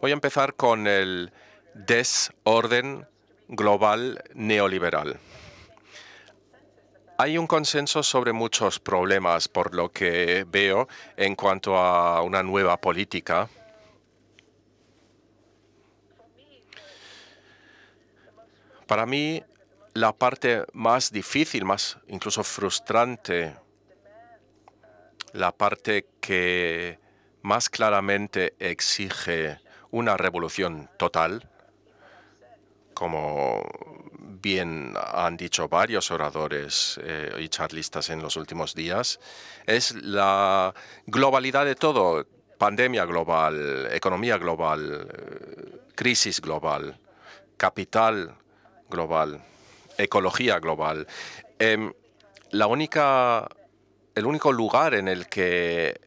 Voy a empezar con el desorden global neoliberal. Hay un consenso sobre muchos problemas, por lo que veo, en cuanto a una nueva política. Para mí, la parte más difícil, más incluso frustrante, la parte que más claramente exige una revolución total, como bien han dicho varios oradores eh, y charlistas en los últimos días, es la globalidad de todo, pandemia global, economía global, eh, crisis global, capital global, ecología global. Em, la única, el único lugar en el que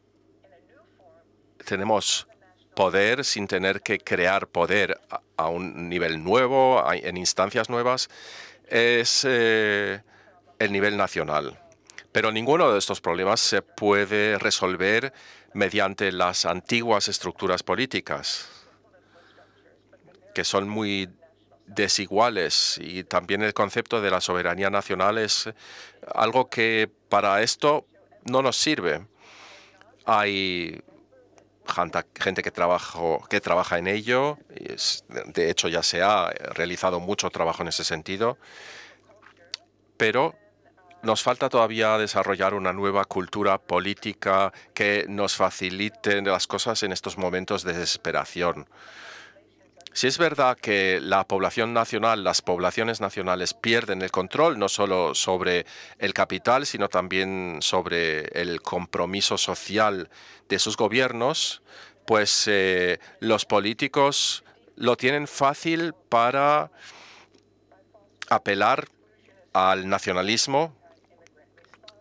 tenemos poder sin tener que crear poder a, un nivel nuevo, en instancias nuevas, es eh, el nivel nacional. Pero ninguno de estos problemas se puede resolver mediante las antiguas estructuras políticas, que son muy desiguales. Y también el concepto de la soberanía nacional es algo que para esto no nos sirve. Hay gente que, que trabaja en ello. De hecho, ya se ha eh, realizado mucho trabajo en ese sentido. Pero nos falta todavía desarrollar una nueva cultura política que nos facilite las cosas en estos momentos de desesperación. Si es verdad que la población nacional, las poblaciones nacionales pierden el control no solo sobre el capital, sino también sobre el compromiso social de sus gobiernos, pues eh, los políticos lo tienen fácil para apelar al nacionalismo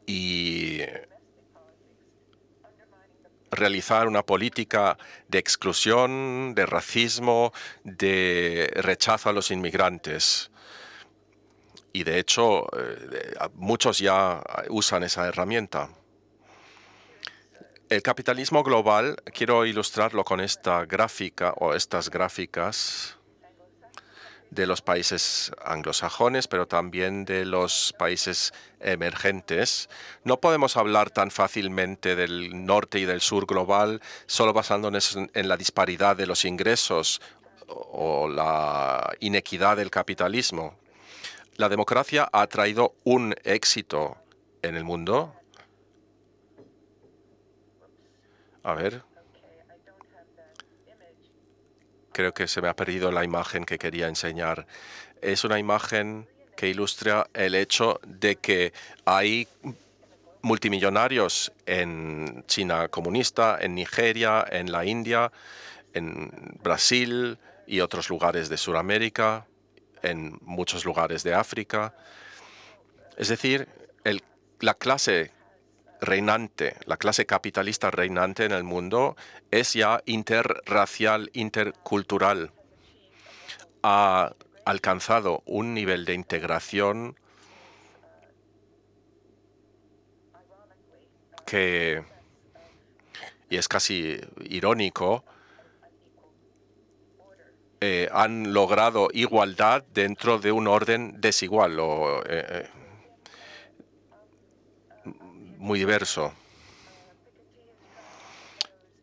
y realizar una política de exclusión, de racismo, de rechazo a los inmigrantes. Y de hecho, eh, muchos ya usan esa herramienta. El capitalismo global, quiero ilustrarlo con esta gráfica o estas gráficas de los países anglosajones, pero también de los países emergentes. No podemos hablar tan fácilmente del norte y del sur global solo basándonos en la disparidad de los ingresos o la inequidad del capitalismo. La democracia ha traído un éxito en el mundo. A ver, creo que se me ha perdido la imagen que quería enseñar. Es una imagen que ilustra el hecho de que hay multimillonarios en China comunista, en Nigeria, en la India, en Brasil y otros lugares de Sudamérica, en muchos lugares de África. Es decir, la clase reinante, la clase capitalista reinante en el mundo, es ya interracial, intercultural. Ha alcanzado un nivel de integración que, y es casi irónico, eh, han logrado igualdad dentro de un orden desigual eh, eh, muy diverso.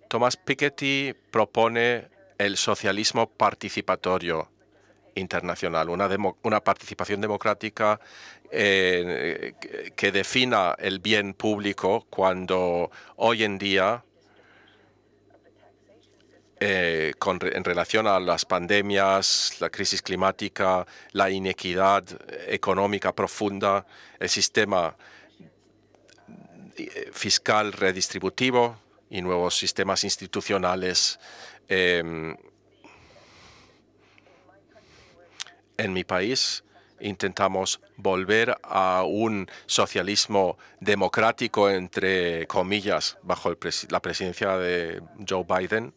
Tomás Piketty propone el socialismo participatorio internacional, una, participación democrática eh, que defina el bien público cuando hoy en día, eh, en relación a las pandemias, la crisis climática, la inequidad económica profunda, el sistema eh, fiscal redistributivo y nuevos sistemas institucionales. Em, en mi país intentamos volver a un socialismo democrático, entre comillas, bajo la presidencia de Joe Biden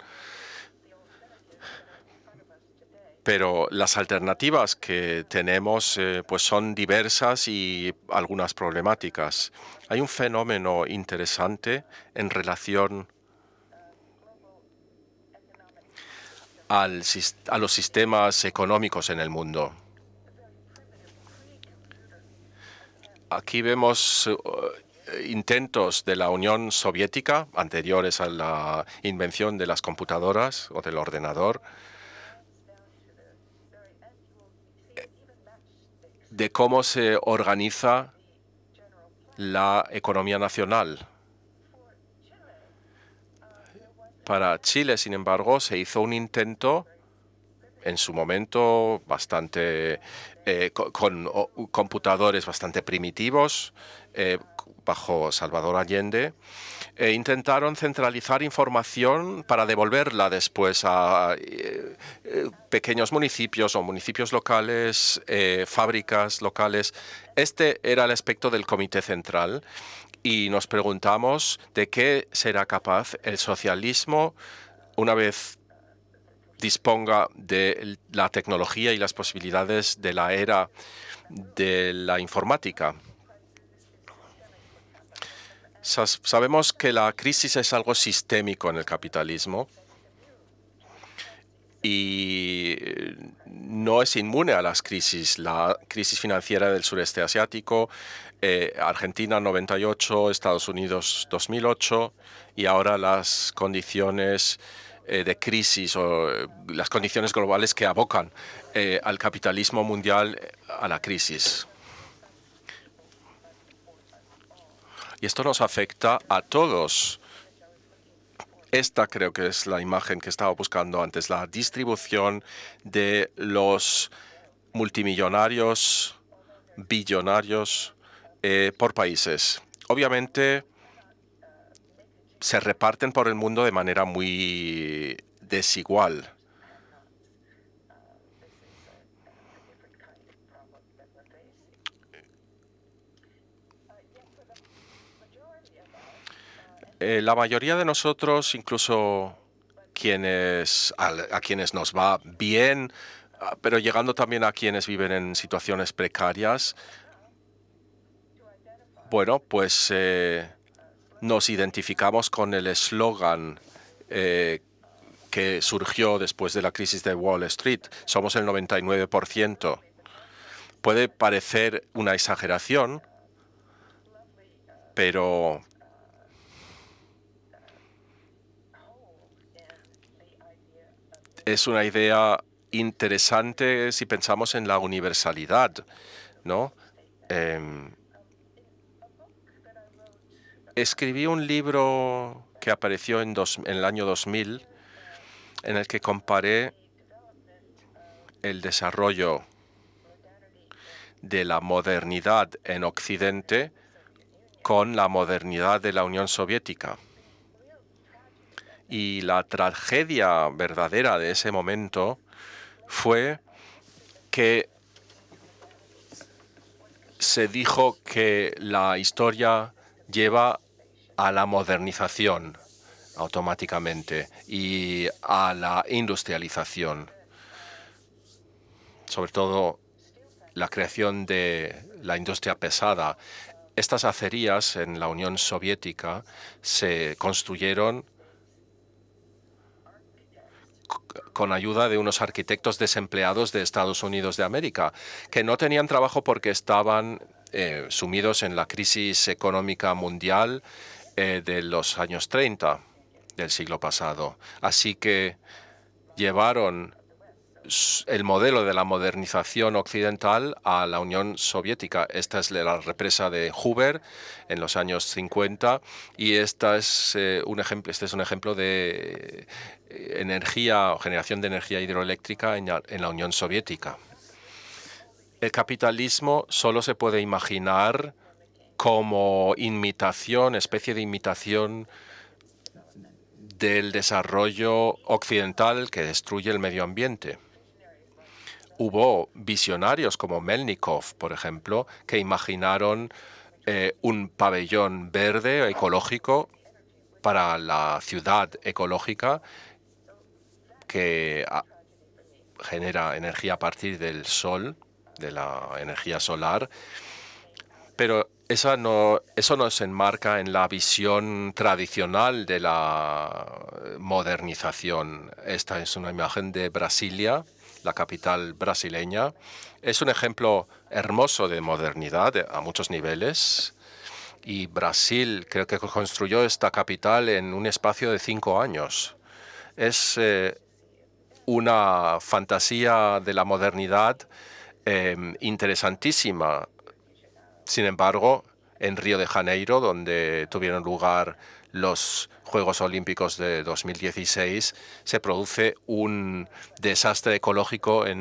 pero las alternativas que tenemos eh, pues son diversas y algunas problemáticas. Hay un fenómeno interesante en relación a los sistemas económicos en el mundo. Aquí vemos eh, intentos de la Unión Soviética anteriores a la invención de las computadoras o del ordenador de cómo se organiza la economía nacional. Para Chile, sin embargo, se hizo un intento en su momento bastante eh, con, computadores bastante primitivos eh, bajo Salvador Allende e intentaron centralizar información para devolverla después a eh, pequeños municipios o municipios locales, fábricas locales. Este era el aspecto del Comité Central y nos preguntamos de qué será capaz el socialismo una vez disponga de la tecnología y las posibilidades de la era de la informática. Sabemos que la crisis es algo sistémico en el capitalismo y eh, no es inmune a las crisis. La crisis financiera del sureste asiático, eh, Argentina 98, Estados Unidos 2008 y ahora las condiciones eh, de crisis o eh, las condiciones globales que abocan eh, al capitalismo mundial a la crisis. Y esto nos afecta a todos. Esta creo que es la imagen que estaba buscando antes, la distribución de los multimillonarios, billonarios por países. Obviamente, se reparten por el mundo de manera muy desigual. Eh, la mayoría de nosotros, incluso quienes, a, quienes nos va bien, ah, pero llegando también a quienes viven en situaciones precarias, bueno, pues eh, nos identificamos con el eslogan eh, que surgió después de la crisis de Wall Street. Somos el 99%. Puede parecer una exageración, pero es una idea interesante si pensamos en la universalidad, ¿no? Em, escribí un libro que apareció en, el año 2000 en el que comparé el desarrollo de la modernidad en Occidente con la modernidad de la Unión Soviética. Y la tragedia verdadera de ese momento fue que se dijo que la historia lleva a la modernización automáticamente y a la industrialización, sobre todo la creación de la industria pesada. Estas acerías en la Unión Soviética se construyeron con ayuda de unos arquitectos desempleados de Estados Unidos de América, que no tenían trabajo porque estaban eh, sumidos en la crisis económica mundial eh, de los años 30 del siglo pasado. Así que llevaron el modelo de la modernización occidental a la Unión Soviética. Esta es la represa de Hoover en los años 50 y esta es, eh, un, ejemplo, este es un ejemplo de energía o generación de energía hidroeléctrica en la Unión Soviética. El capitalismo solo se puede imaginar como imitación, especie de imitación del desarrollo occidental que destruye el medio ambiente. Hubo visionarios como Melnikov, por ejemplo, que imaginaron eh, un pabellón verde ecológico para la ciudad ecológica que ah, genera energía a partir del sol de la energía solar, pero eso no se enmarca en la visión tradicional de la modernización. Esta es una imagen de Brasilia, la capital brasileña. Es un ejemplo hermoso de modernidad a muchos niveles. Y Brasil creo que construyó esta capital en un espacio de cinco años. Es eh, una fantasía de la modernidad Em, interesantísima. Sin embargo, en Río de Janeiro, donde tuvieron lugar los Juegos Olímpicos de 2016, se produce un desastre ecológico eh,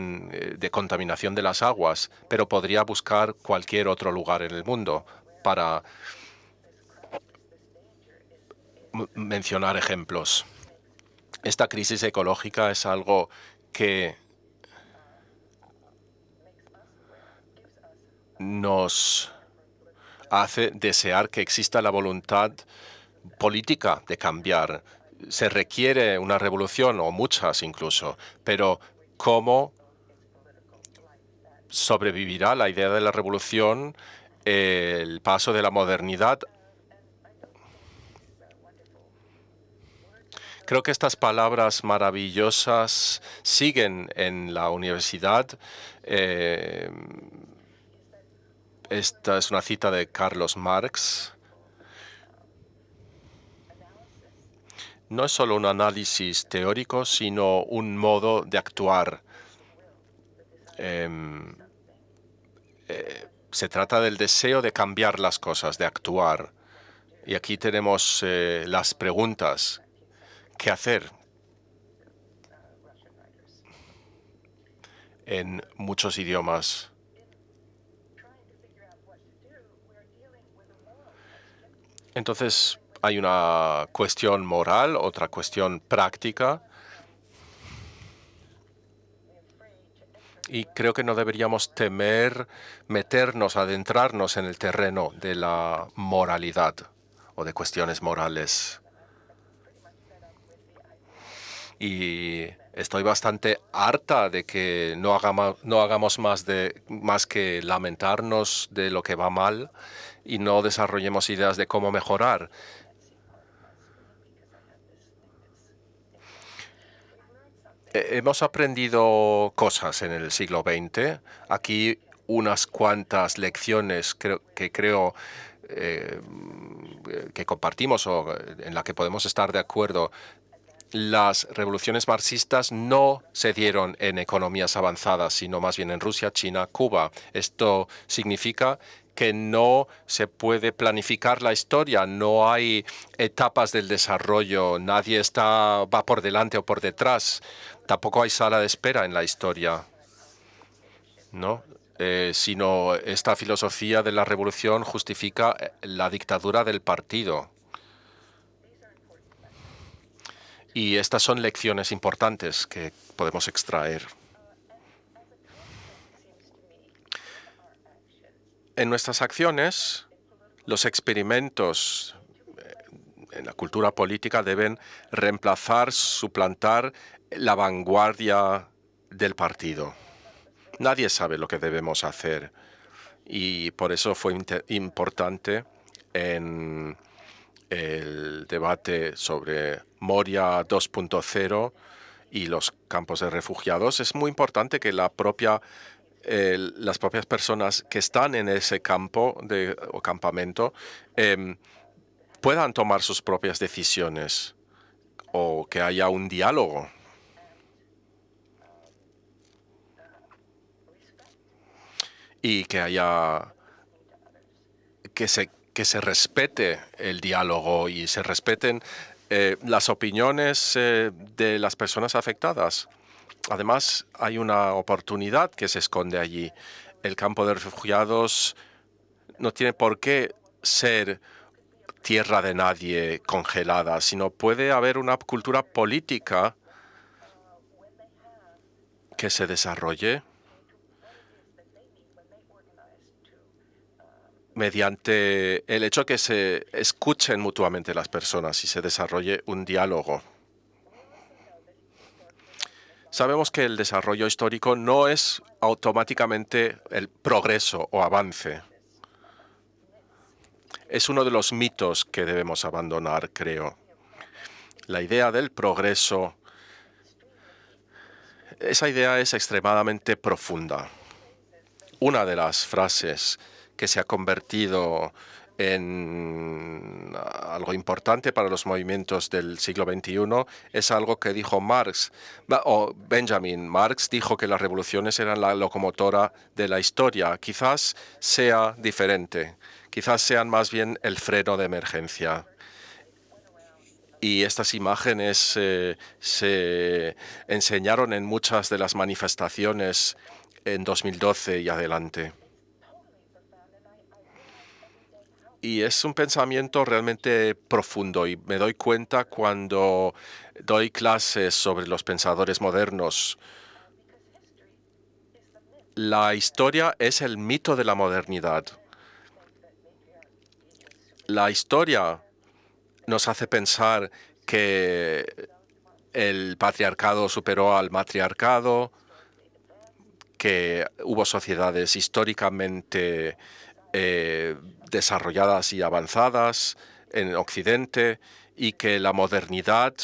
de contaminación de las aguas, pero podría buscar cualquier otro lugar en el mundo para mencionar ejemplos. Esta crisis ecológica es algo que nos hace desear que exista la voluntad política de cambiar. Se requiere una revolución, o muchas incluso, pero ¿cómo sobrevivirá la idea de la revolución, el paso de la modernidad? Creo que estas palabras maravillosas siguen en la universidad. Eh, esta es una cita de Carlos Marx. No es solo un análisis teórico, sino un modo de actuar. Em, eh, se trata del deseo de cambiar las cosas, de actuar. Y aquí tenemos eh, las preguntas. ¿Qué hacer? En muchos idiomas. Entonces hay una cuestión moral, otra cuestión práctica. Y creo que no deberíamos temer meternos, adentrarnos en el terreno de la moralidad o de cuestiones morales. Y estoy bastante harta de que no hagamos, más, de, más que lamentarnos de lo que va mal y no desarrollemos ideas de cómo mejorar. Eh, hemos aprendido cosas en el siglo XX. Aquí unas cuantas lecciones que creo eh, que compartimos o en la que podemos estar de acuerdo. Las revoluciones marxistas no se dieron en economías avanzadas, sino más bien en Rusia, China, Cuba. Esto significa que no se puede planificar la historia, no hay etapas del desarrollo, nadie está, va por delante o por detrás, tampoco hay sala de espera en la historia. ¿No? Eh, sino esta filosofía de la revolución justifica eh, la dictadura del partido. Y estas son lecciones importantes que podemos extraer. En nuestras acciones, los experimentos eh, en la cultura política deben reemplazar, suplantar la vanguardia del partido. Nadie sabe lo que debemos hacer y por eso fue importante en el debate sobre Moria 2.0 y los campos de refugiados. Es muy importante que la propia las propias personas que están en ese campo o campamento em, puedan tomar sus propias decisiones o que haya un diálogo. Y que haya que se, respete el diálogo y se respeten eh, las opiniones eh, de las personas afectadas. Además, hay una oportunidad que se esconde allí. El campo de refugiados no tiene por qué ser tierra de nadie congelada, sino puede haber una cultura política que se desarrolle mediante el hecho que se escuchen mutuamente las personas y se desarrolle un diálogo. Sabemos que el desarrollo histórico no es automáticamente el progreso o avance. Es uno de los mitos que debemos abandonar, creo. La idea del progreso, esa idea es extremadamente profunda. Una de las frases que se ha convertido en ah, algo importante para los movimientos del siglo XXI es algo que dijo Marx, o Benjamin Marx dijo que las revoluciones eran la locomotora de la historia. Quizás sea diferente, quizás sean más bien el freno de emergencia y estas imágenes eh, se enseñaron en muchas de las manifestaciones en 2012 y adelante. Y es un pensamiento realmente profundo y me doy cuenta cuando doy clases sobre los pensadores modernos. La historia es el mito de la modernidad. La historia nos hace pensar que el patriarcado superó al matriarcado, que hubo sociedades históricamente eh, desarrolladas y avanzadas en Occidente y que la modernidad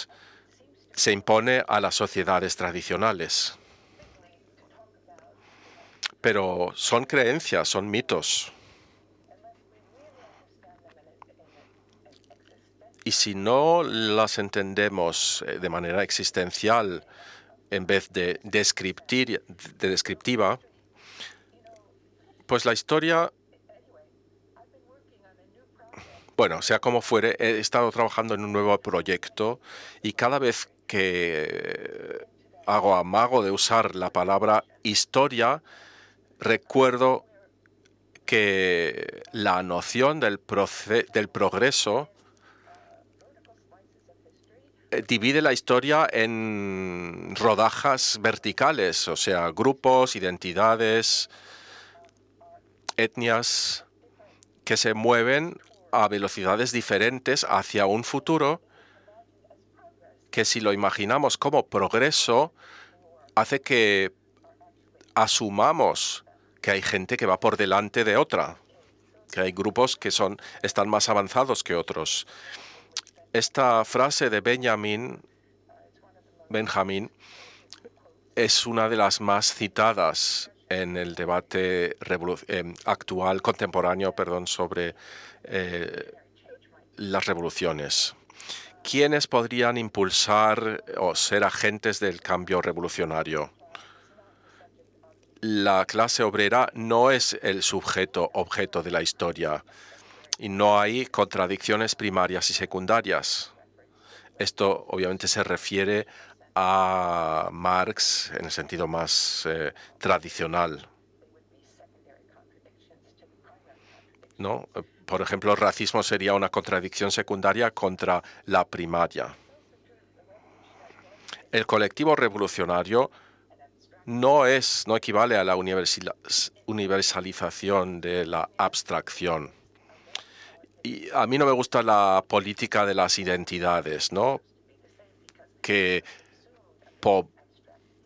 se impone a las sociedades tradicionales. Pero son creencias, son mitos. Y si no las entendemos eh, de manera existencial en vez de, descriptiva, pues la historia bueno, sea como fuere, he estado trabajando en un nuevo proyecto y cada vez que hago amago de usar la palabra historia, recuerdo que la noción del, del progreso eh, divide la historia en rodajas verticales, o sea, grupos, identidades, etnias que se mueven a velocidades diferentes hacia un futuro que si lo imaginamos como progreso, hace que asumamos que hay gente que va por delante de otra, que hay grupos que son, están más avanzados que otros. Esta frase de Benjamin, Benjamin es una de las más citadas en el debate em, actual, contemporáneo, perdón, sobre eh, las revoluciones. ¿Quiénes podrían impulsar eh, o ser agentes del cambio revolucionario? La clase obrera no es el sujeto, objeto de la historia y no hay contradicciones primarias y secundarias. Esto obviamente se refiere a Marx en el sentido más eh, tradicional. ¿No? Por ejemplo, el racismo sería una contradicción secundaria contra la primaria. El colectivo revolucionario no es, no equivale a la universalización de la abstracción. Y a mí no me gusta la política de las identidades, ¿no? Que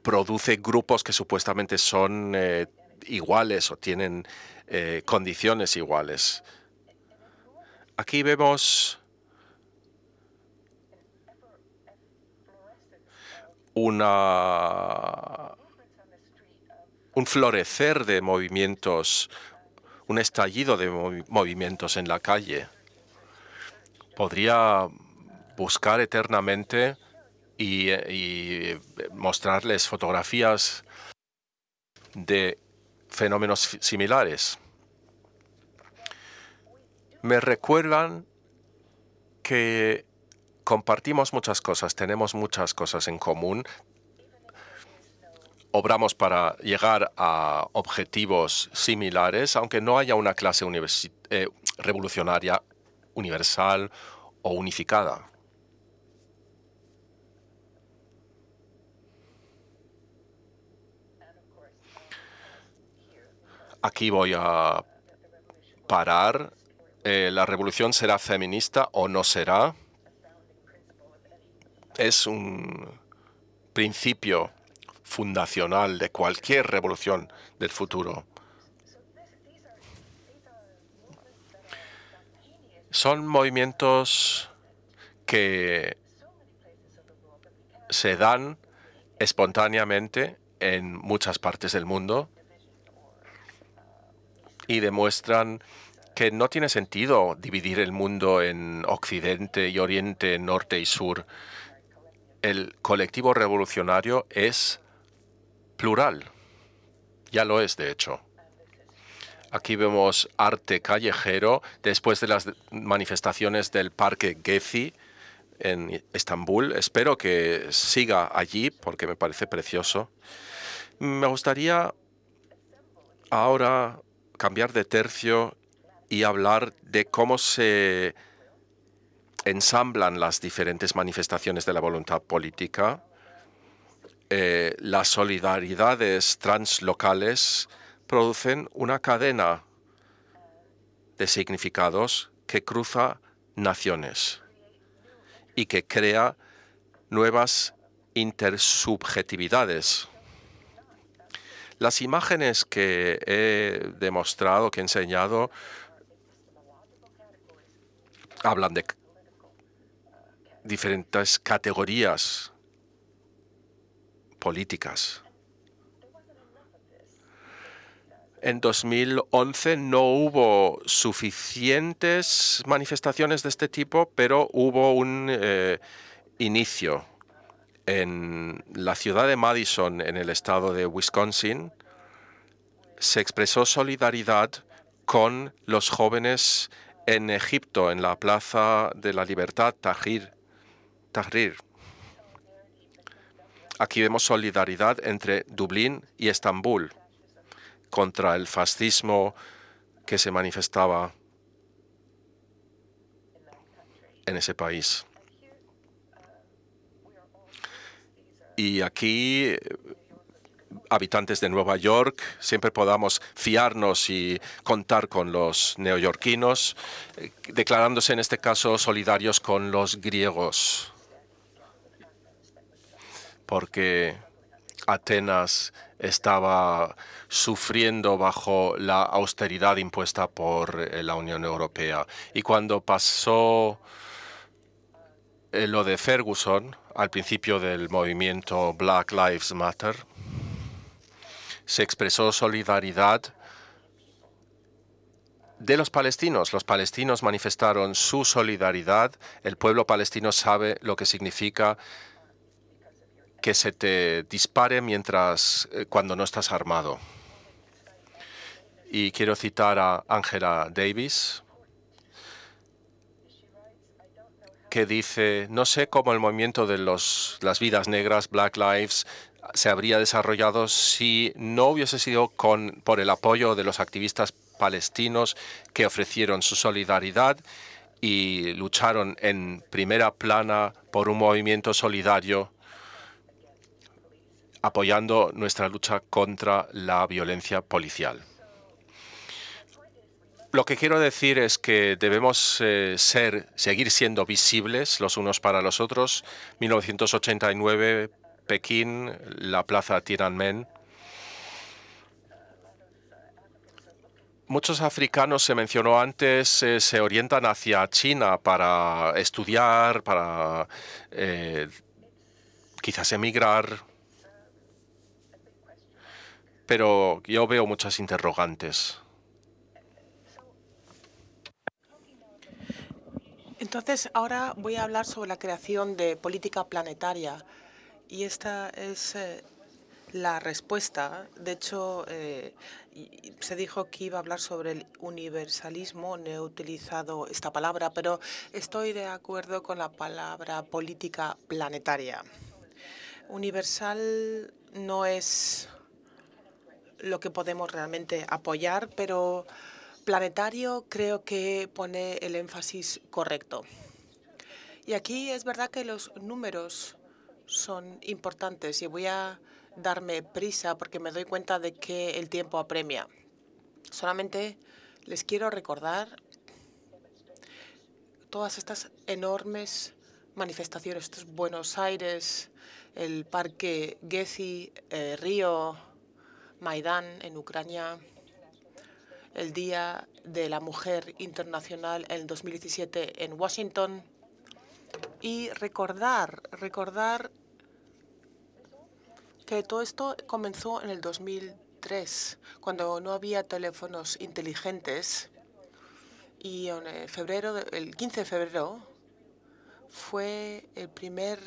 produce grupos que supuestamente son eh, iguales o tienen eh, condiciones iguales. Aquí vemos una, un florecer de movimientos, un estallido de movimientos en la calle. Podría buscar eternamente y, mostrarles fotografías de fenómenos similares. Me recuerdan que compartimos muchas cosas, tenemos muchas cosas en común, obramos para llegar a objetivos similares, aunque no haya una clase eh, revolucionaria universal o unificada. Aquí voy a parar. Eh, ¿La revolución será feminista o no será? Es un principio fundacional de cualquier revolución del futuro. Son movimientos que se dan espontáneamente en muchas partes del mundo y demuestran que no tiene sentido dividir el mundo en occidente y oriente, norte y sur. El colectivo revolucionario es plural. Ya lo es, de hecho. Aquí vemos arte callejero después de las manifestaciones del Parque Gezi en Estambul. Espero que siga allí porque me parece precioso. Me gustaría ahora cambiar de tercio y hablar de cómo se ensamblan las diferentes manifestaciones de la voluntad política, eh, las solidaridades translocales producen una cadena de significados que cruza naciones y que crea nuevas intersubjetividades. Las imágenes que he demostrado, que he enseñado, hablan de diferentes categorías políticas. En 2011 no hubo suficientes manifestaciones de este tipo, pero hubo un eh, inicio en la ciudad de Madison, en el estado de Wisconsin, se expresó solidaridad con los jóvenes en Egipto, en la Plaza de la Libertad, Tahrir. Aquí vemos solidaridad entre Dublín y Estambul contra el fascismo que se manifestaba en ese país. y aquí habitantes de Nueva York siempre podamos fiarnos y contar con los neoyorquinos, eh, declarándose en este caso solidarios con los griegos, porque Atenas estaba sufriendo bajo la austeridad impuesta por eh, la Unión Europea. Y cuando pasó eh, lo de Ferguson, al principio del movimiento Black Lives Matter, se expresó solidaridad de los palestinos. Los palestinos manifestaron su solidaridad. El pueblo palestino sabe lo que significa que se te dispare mientras eh, cuando no estás armado. Y quiero citar a Angela Davis, que dice, no sé cómo el movimiento de las vidas negras, Black Lives, se habría desarrollado si no hubiese sido con, por el apoyo de los activistas palestinos que ofrecieron su solidaridad y lucharon en primera plana por un movimiento solidario apoyando nuestra lucha contra la violencia policial. Lo que quiero decir es que debemos eh, ser, seguir siendo visibles los unos para los otros. 1989, Pekín, la plaza Tiananmen. Muchos africanos, se mencionó antes, eh, se orientan hacia China para estudiar, para eh, quizás emigrar. Pero yo veo muchas interrogantes. Entonces, ahora voy a hablar sobre la creación de política planetaria. Y esta es eh, la respuesta. De hecho, eh, se dijo que iba a hablar sobre el universalismo. No he utilizado esta palabra, pero estoy de acuerdo con la palabra política planetaria. Universal no es lo que podemos realmente apoyar, pero planetario creo que pone el énfasis correcto. Y aquí es verdad que los números son importantes y voy a darme prisa porque me doy cuenta de que el tiempo apremia. Solamente les quiero recordar todas estas enormes manifestaciones, estos Buenos Aires, el Parque Gezi, eh, Río, Maidán en Ucrania, el Día de la Mujer Internacional en 2017 en Washington y recordar, recordar que todo esto comenzó en el 2003, cuando no había teléfonos inteligentes. Y en eh, febrero, el 15 de febrero fue el primer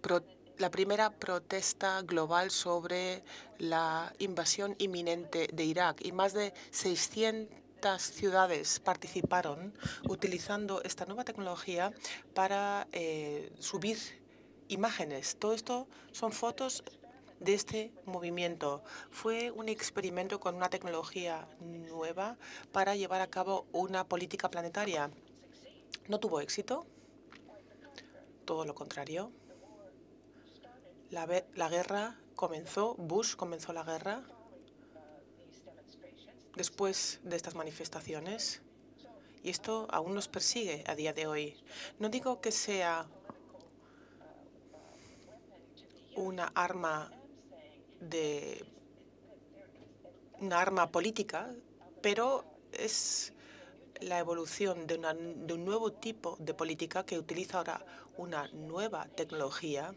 protesto la primera protesta global sobre la invasión inminente de Irak y más de 600 ciudades participaron utilizando esta nueva tecnología para eh, subir imágenes. Todo esto son fotos de este movimiento. Fue un experimento con una tecnología nueva para llevar a cabo una política planetaria. No tuvo éxito, todo lo contrario la, guerra comenzó, Bush comenzó la guerra después de estas manifestaciones y esto aún nos persigue a día de hoy. No digo que sea una arma de una arma política, pero es la evolución de, un nuevo tipo de política que utiliza ahora una nueva tecnología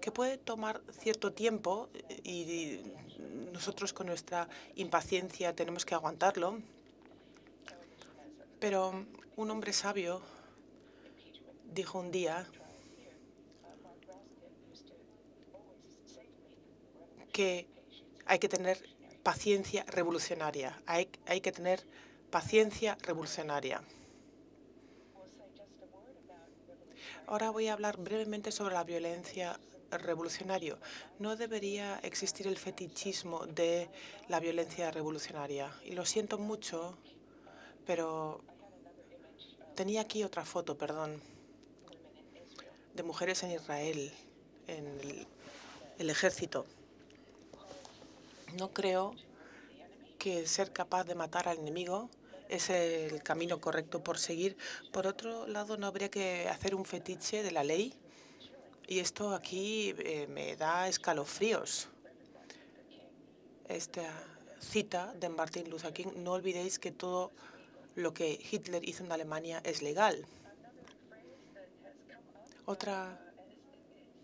que puede tomar cierto tiempo eh, y nosotros con nuestra impaciencia tenemos que aguantarlo. Pero un hombre sabio dijo un día que hay que tener paciencia revolucionaria, hay, hay que tener paciencia revolucionaria. Ahora voy a hablar brevemente sobre la violencia revolucionaria. No debería existir el fetichismo de la violencia revolucionaria. Y lo siento mucho, pero tenía aquí otra foto, perdón, de mujeres en Israel, en el, ejército. No creo que ser capaz de matar al enemigo es el camino correcto por seguir. Por otro lado, no habría que hacer un fetiche de la ley. Y esto aquí eh, me da escalofríos. Esta cita de Martin Luther King, no olvidéis que todo lo que Hitler hizo en Alemania es legal. Otra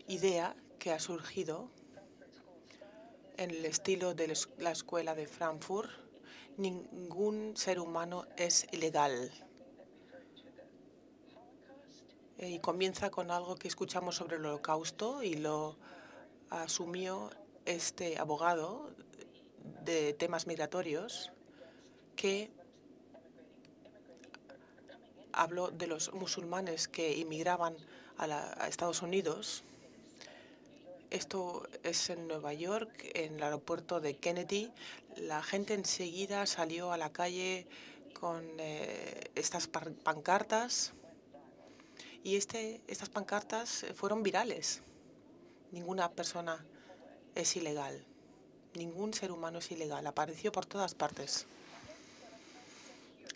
idea que ha surgido en el estilo de la escuela de Frankfurt, ningún ser humano es ilegal. Eh, y comienza con algo que escuchamos sobre el holocausto y lo asumió este abogado de temas migratorios que habló de los musulmanes que inmigraban a, Estados Unidos esto es en Nueva York, en el aeropuerto de Kennedy. La gente enseguida salió a la calle con eh, estas pancartas y este, estas pancartas fueron virales. Ninguna persona es ilegal, ningún ser humano es ilegal, apareció por todas partes.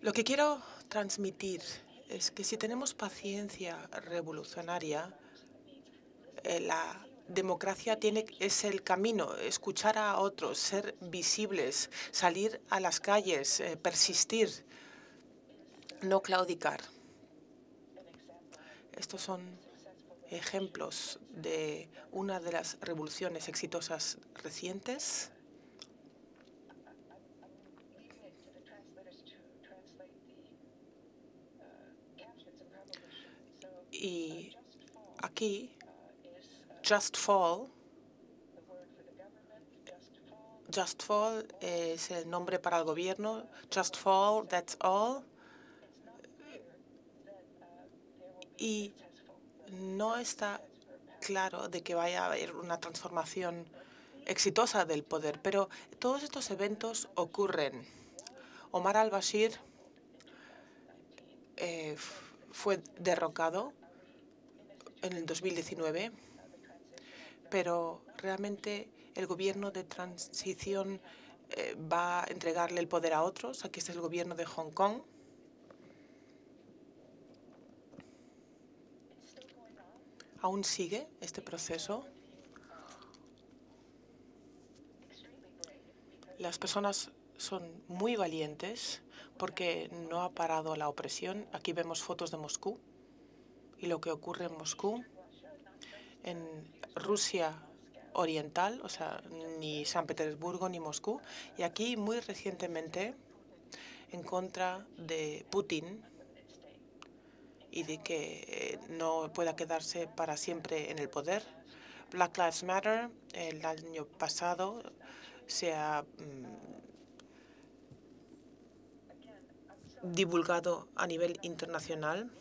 Lo que quiero transmitir es que si tenemos paciencia revolucionaria, eh, la democracia tiene, es el camino, escuchar a otros, ser visibles, salir a las calles, eh, persistir, no claudicar. Estos son ejemplos de una de las revoluciones exitosas recientes. Y aquí Just Fall. Just Fall es el nombre para el gobierno. Just Fall, that's all. Y no está claro de que vaya a haber una transformación exitosa del poder, pero todos estos eventos ocurren. Omar al-Bashir eh, fue derrocado en el 2019 pero realmente el gobierno de transición eh, va a entregarle el poder a otros. Aquí está el gobierno de Hong Kong. Aún sigue este proceso. Las personas son muy valientes porque no ha parado la opresión. Aquí vemos fotos de Moscú y lo que ocurre en Moscú. En Rusia oriental, o sea, ni San Petersburgo ni Moscú, y aquí muy recientemente en contra de Putin y de que eh, no pueda quedarse para siempre en el poder. Black Lives Matter el año pasado se ha mm, divulgado a nivel internacional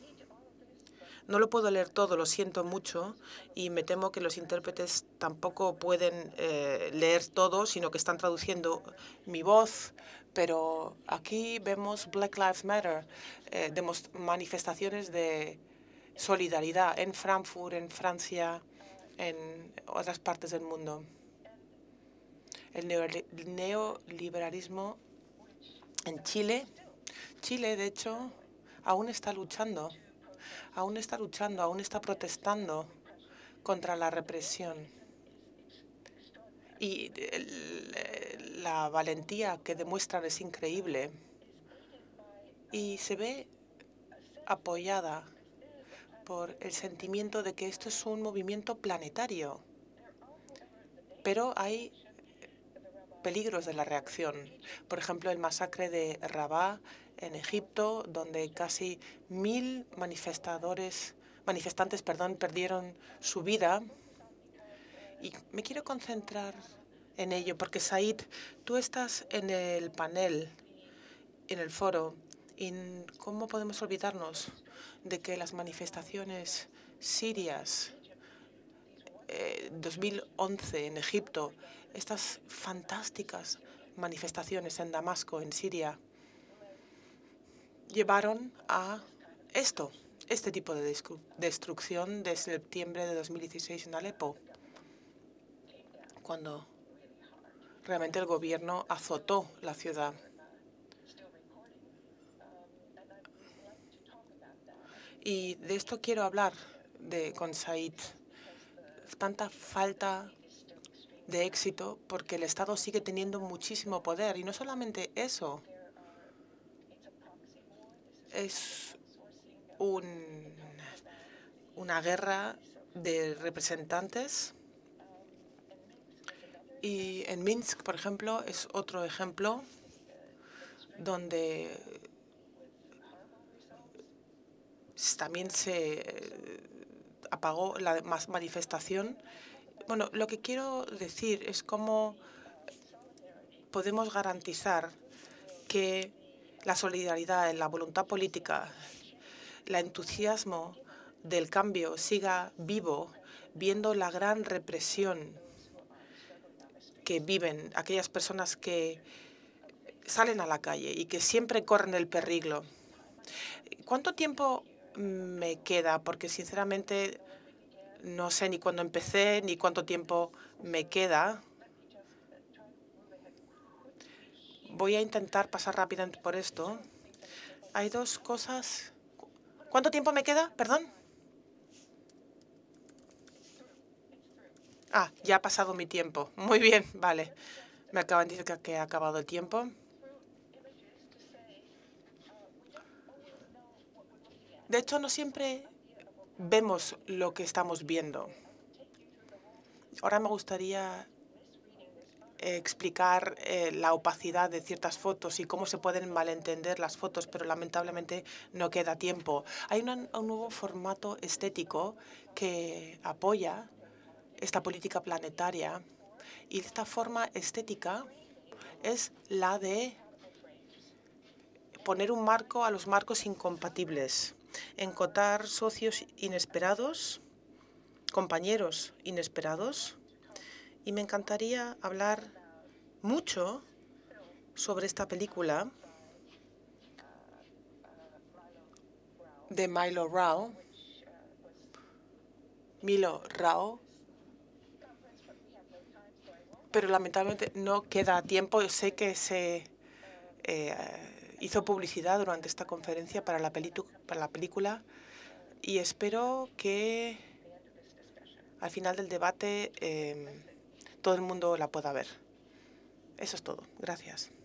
no lo puedo leer todo, lo siento mucho, y me temo que los intérpretes tampoco pueden eh, leer todo, sino que están traduciendo mi voz. Pero aquí vemos Black Lives Matter, eh, manifestaciones de solidaridad en Frankfurt, en Francia, en otras partes del mundo. El neoliberalismo en Chile. Chile, de hecho, aún está luchando aún está luchando, aún está protestando contra la represión. Y la valentía que demuestran es increíble. Y se ve apoyada por el sentimiento de que esto es un movimiento planetario. Pero hay peligros de la reacción. Por ejemplo, el masacre de Rabá en Egipto, donde casi mil manifestadores, manifestantes perdón, perdieron su vida. Y me quiero concentrar en ello, porque Said, tú estás en el panel, en el foro, y cómo podemos olvidarnos de que las manifestaciones sirias 2011 eh, en Egipto, estas fantásticas manifestaciones en Damasco, en Siria, llevaron a esto, este tipo de destrucción de septiembre de 2016 en Alepo, cuando realmente el gobierno azotó la ciudad. Y de esto quiero hablar de, con Said. Tanta falta de éxito porque el Estado sigue teniendo muchísimo poder. Y no solamente eso, es una guerra de representantes. Y en Minsk, por ejemplo, es otro ejemplo donde también se eh, apagó la manifestación. Bueno, lo que quiero decir es cómo podemos garantizar que la solidaridad, la voluntad política, el entusiasmo del cambio siga vivo viendo la gran represión que viven aquellas personas que salen a la calle y que siempre corren el peligro. ¿Cuánto tiempo mm, me queda? Porque sinceramente no sé ni cuándo empecé ni cuánto tiempo me queda. Voy a intentar pasar rápidamente por esto. Hay dos cosas. ¿Cuánto tiempo me queda? Perdón. Ah, ya ha pasado mi tiempo. Muy bien, vale. Me acaban de decir que ha acabado el tiempo. De hecho, no siempre vemos lo que estamos viendo. Ahora me gustaría eh, explicar eh, la opacidad de ciertas fotos y cómo se pueden malentender las fotos, pero lamentablemente no queda tiempo. Hay un nuevo formato estético que apoya esta política planetaria y esta forma estética es la de poner un marco a los marcos incompatibles, encotar socios inesperados, compañeros inesperados, y me encantaría hablar mucho sobre esta película de Milo Rao, Milo Rao, pero lamentablemente no queda tiempo. Yo sé que se eh, hizo publicidad durante esta conferencia para la, película y espero que al final del debate eh, todo el mundo la pueda ver. Eso es todo. Gracias.